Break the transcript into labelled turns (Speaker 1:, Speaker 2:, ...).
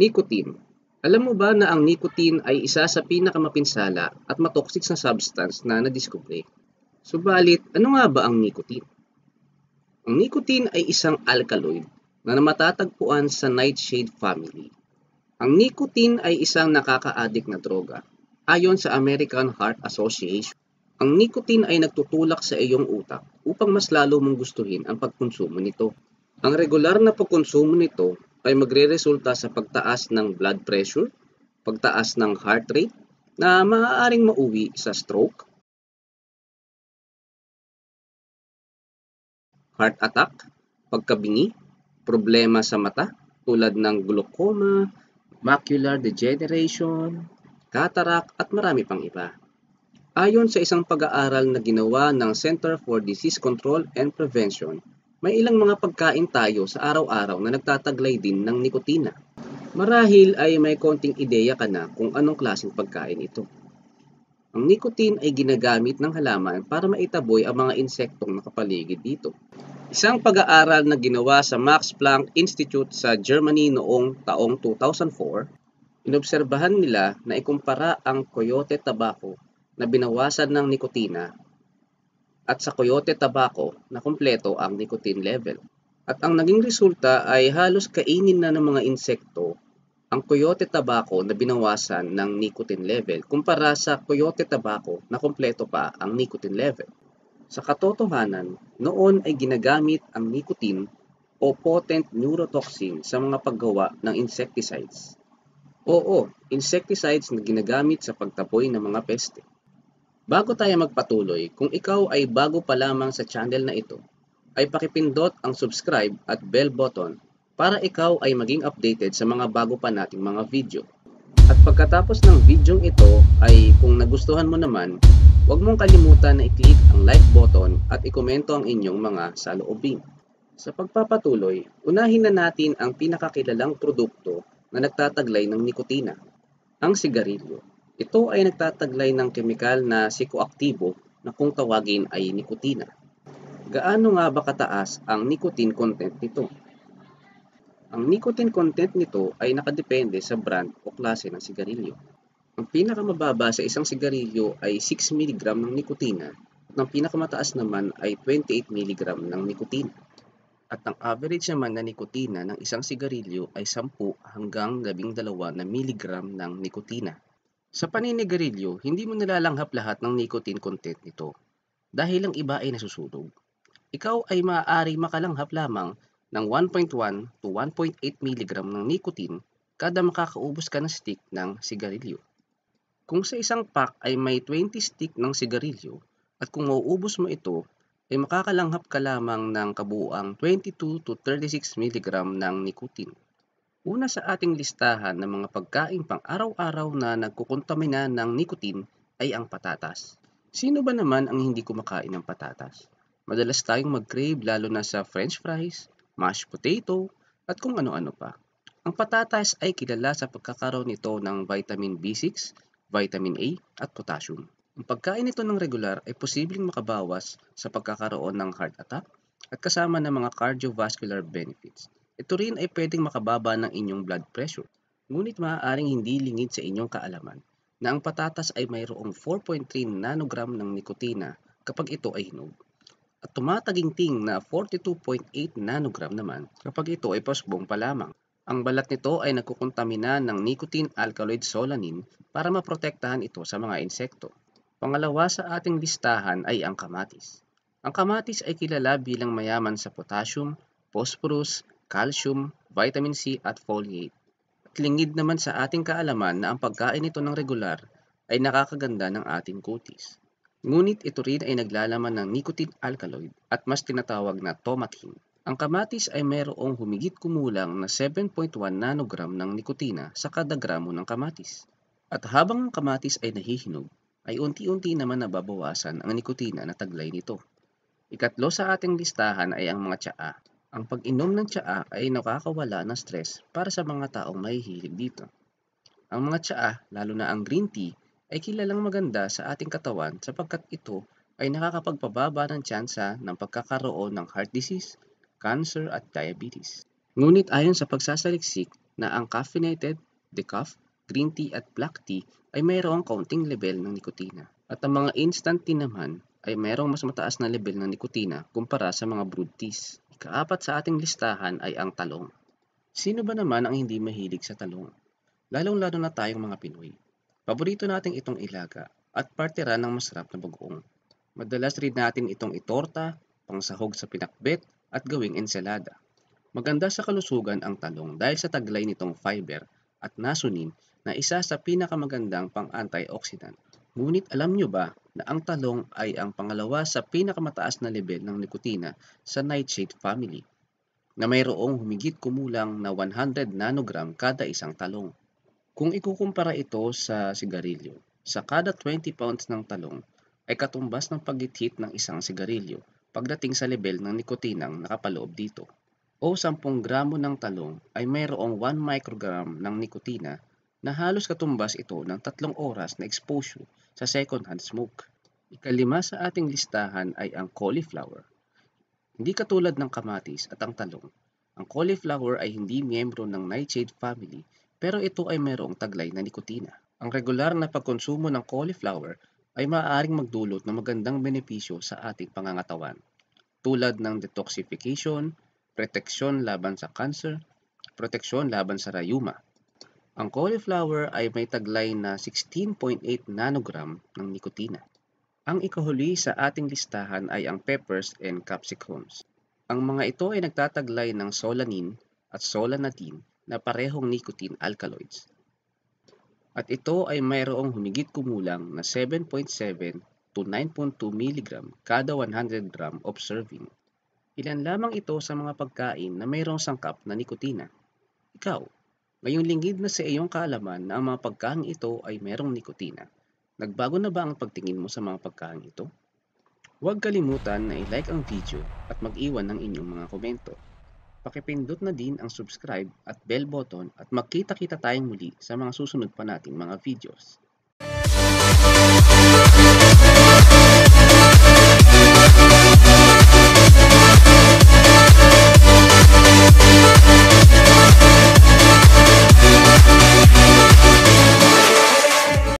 Speaker 1: Nicotine. Alam mo ba na ang nicotine ay isa sa pinakamapinsala at matoxic na substance na nadiskubre? Subalit, ano nga ba ang nicotine? Ang nicotine ay isang alkaloid na matatagpuan sa nightshade family. Ang nicotine ay isang nakaka-addict na droga. Ayon sa American Heart Association, ang nicotine ay nagtutulak sa iyong utak upang mas lalo mong gustuhin ang pagkonsumo nito. Ang regular na pagkonsumo nito ay magreresulta sa pagtaas ng blood pressure, pagtaas ng heart rate, na maaaring mauwi sa stroke, heart attack, pagkabingi, problema sa mata tulad ng glaucoma, macular degeneration, katarak at marami pang iba. Ayon sa isang pag-aaral na ginawa ng Center for Disease Control and Prevention may ilang mga pagkain tayo sa araw-araw na nagtataglay din ng nikotina. Marahil ay may konting ideya ka na kung anong klaseng pagkain ito. Ang nicotine ay ginagamit ng halaman para maitaboy ang mga insektong nakapaligid dito. Isang pag-aaral na ginawa sa Max Planck Institute sa Germany noong taong 2004, inobserbahan nila na ikumpara ang coyote tobacco na binawasan ng nikotina at sa Coyote tabako na kumpleto ang nicotine level. At ang naging resulta ay halos kainin na ng mga insekto ang Coyote tabako na binawasan ng nicotine level kumpara sa Coyote tabako na kumpleto pa ang nicotine level. Sa katotohanan, noon ay ginagamit ang nicotine o potent neurotoxin sa mga paggawa ng insecticides. Oo, insecticides na ginagamit sa pagtapoy ng mga peste. Bago tayo magpatuloy, kung ikaw ay bago pa lamang sa channel na ito, ay pakipindot ang subscribe at bell button para ikaw ay maging updated sa mga bago pa nating mga video. At pagkatapos ng video ito ay kung nagustuhan mo naman, huwag mong kalimutan na i-click ang like button at ikomento ang inyong mga saloobin. Sa pagpapatuloy, unahin na natin ang pinakakilalang produkto na nagtataglay ng nikotina, ang sigarilyo. Ito ay nagtataglay ng kemikal na psikoaktibo na kung tawagin ay nikotina. Gaano nga ba kataas ang nicotine content nito? Ang nicotine content nito ay nakadepende sa brand o klase ng sigarilyo. Ang pinakamababa sa isang sigarilyo ay 6 mg ng nikotina at ang pinakamataas naman ay 28 mg ng nikotina. At ang average naman na nikotina ng isang sigarilyo ay 10 hanggang 12 na mg ng nikotina. Sa paninigarilyo, hindi mo nilalanghap lahat ng nicotine content nito dahil ang iba ay nasusunog. Ikaw ay maaari makalanghap lamang ng 1.1 to 1.8 mg ng nicotine kada makakaubos ka ng stick ng sigarilyo. Kung sa isang pack ay may 20 stick ng sigarilyo at kung mauubos mo ito, ay makakalanghap ka lamang ng kabuuang 22 to 36 mg ng nicotine. Una sa ating listahan ng mga pagkain pang-araw-araw na nagkukontamina ng nicotine ay ang patatas. Sino ba naman ang hindi kumakain ng patatas? Madalas tayong mag-crave lalo na sa french fries, mashed potato, at kung ano-ano pa. Ang patatas ay kilala sa pagkakaroon nito ng vitamin B6, vitamin A, at potassium. Ang pagkain nito ng regular ay posibleng makabawas sa pagkakaroon ng heart attack at kasama ng mga cardiovascular benefits. Ito rin ay pwedeng makababa ng inyong blood pressure. Ngunit maaaring hindi lingid sa inyong kaalaman na ang patatas ay mayroong 4.3 nanogram ng nikotina kapag ito ay hinog. At tumataginting na 42.8 nanogram naman kapag ito ay pasbong pa lamang. Ang balat nito ay nagkukontamina ng nicotine alkaloid solanin para maprotektahan ito sa mga insekto. Pangalawa sa ating listahan ay ang kamatis. Ang kamatis ay kilala bilang mayaman sa potassium, phosphorus, calcium, vitamin C at folate. At lingid naman sa ating kaalaman na ang pagkain nito ng regular ay nakakaganda ng ating kutis. Ngunit ito rin ay naglalaman ng nicotine alkaloid at mas tinatawag na tomatin. Ang kamatis ay mayroong humigit kumulang na 7.1 nanogram ng nikotina sa kada gramo ng kamatis. At habang ang kamatis ay nahihinog, ay unti-unti naman nababawasan ang nikotina na taglay nito. Ikatlo sa ating listahan ay ang mga tsaa ang pag-inom ng tsaa ay nakakawala ng stress para sa mga taong mahihilig dito. Ang mga tsaa, lalo na ang green tea, ay kilalang maganda sa ating katawan sapagkat ito ay nakakapagpababa ng tsansa ng pagkakaroon ng heart disease, cancer at diabetes. Ngunit ayon sa pagsasaliksik na ang caffeinated, decaf, green tea at black tea ay mayroong counting level ng nikotina. At ang mga instant tea naman ay mayroong mas mataas na level ng nikotina kumpara sa mga brewed teas. Kaapat sa ating listahan ay ang talong. Sino ba naman ang hindi mahilig sa talong? Lalong-lalo na tayong mga Pinoy. Paborito nating itong ilaga at parte ng masarap na bagoong. Madalas rin natin itong itorta, pangsahog sa pinakbet at gawing ensalada. Maganda sa kalusugan ang talong dahil sa taglay nitong fiber at nasunin na isa sa pinakamagandang pang-antioxidant Ngunit alam nyo ba na ang talong ay ang pangalawa sa pinakamataas na level ng nikotina sa nightshade family na mayroong humigit kumulang na 100 nanogram kada isang talong. Kung ikukumpara ito sa sigarilyo, sa kada 20 pounds ng talong ay katumbas ng pagithit ng isang sigarilyo pagdating sa level ng nikotinang nakapaloob dito. O 10 gramo ng talong ay mayroong 1 microgram ng nikotina na halos katumbas ito ng tatlong oras na exposure sa second-hand smoke. Ikalima sa ating listahan ay ang cauliflower. Hindi katulad ng kamatis at ang talong, ang cauliflower ay hindi miyembro ng nightshade family pero ito ay mayroong taglay na nikotina. Ang regular na pagkonsumo ng cauliflower ay maaaring magdulot ng magandang benepisyo sa ating pangangatawan tulad ng detoxification, proteksyon laban sa cancer, proteksyon laban sa rayuma, ang cauliflower ay may taglay na 16.8 nanogram ng nikotina. Ang ikahuli sa ating listahan ay ang peppers and capsicums. Ang mga ito ay nagtataglay ng solanin at solanatin na parehong nicotine alkaloids. At ito ay mayroong humigit kumulang na 7.7 to 9.2 mg kada 100 gram of serving. Ilan lamang ito sa mga pagkain na mayroong sangkap na nikotina. Ikaw, Ngayong lingid na sa iyong kaalaman na ang mga pagkain ito ay merong nikotina. Nagbago na ba ang pagtingin mo sa mga pagkain ito? Huwag kalimutan na i-like ang video at mag-iwan ng inyong mga komento. Pakipindot na din ang subscribe at bell button at magkita-kita tayong muli sa mga susunod pa nating mga videos.